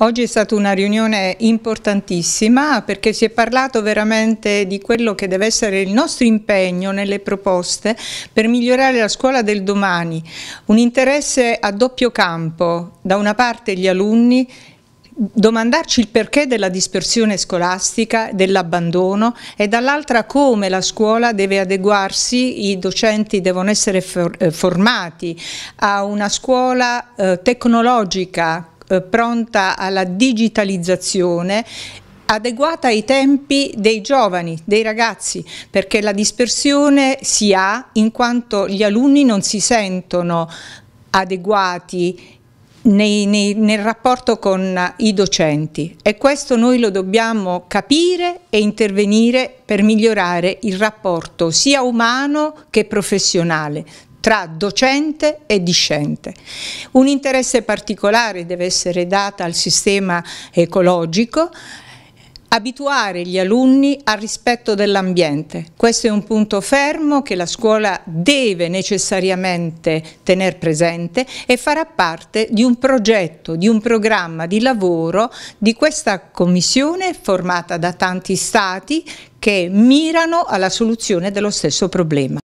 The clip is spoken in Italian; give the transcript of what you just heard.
Oggi è stata una riunione importantissima perché si è parlato veramente di quello che deve essere il nostro impegno nelle proposte per migliorare la scuola del domani. Un interesse a doppio campo, da una parte gli alunni domandarci il perché della dispersione scolastica, dell'abbandono e dall'altra come la scuola deve adeguarsi, i docenti devono essere eh, formati a una scuola eh, tecnologica eh, pronta alla digitalizzazione adeguata ai tempi dei giovani, dei ragazzi, perché la dispersione si ha in quanto gli alunni non si sentono adeguati nei, nei, nel rapporto con i docenti e questo noi lo dobbiamo capire e intervenire per migliorare il rapporto sia umano che professionale tra docente e discente. Un interesse particolare deve essere dato al sistema ecologico, abituare gli alunni al rispetto dell'ambiente. Questo è un punto fermo che la scuola deve necessariamente tenere presente e farà parte di un progetto, di un programma di lavoro di questa commissione formata da tanti stati che mirano alla soluzione dello stesso problema.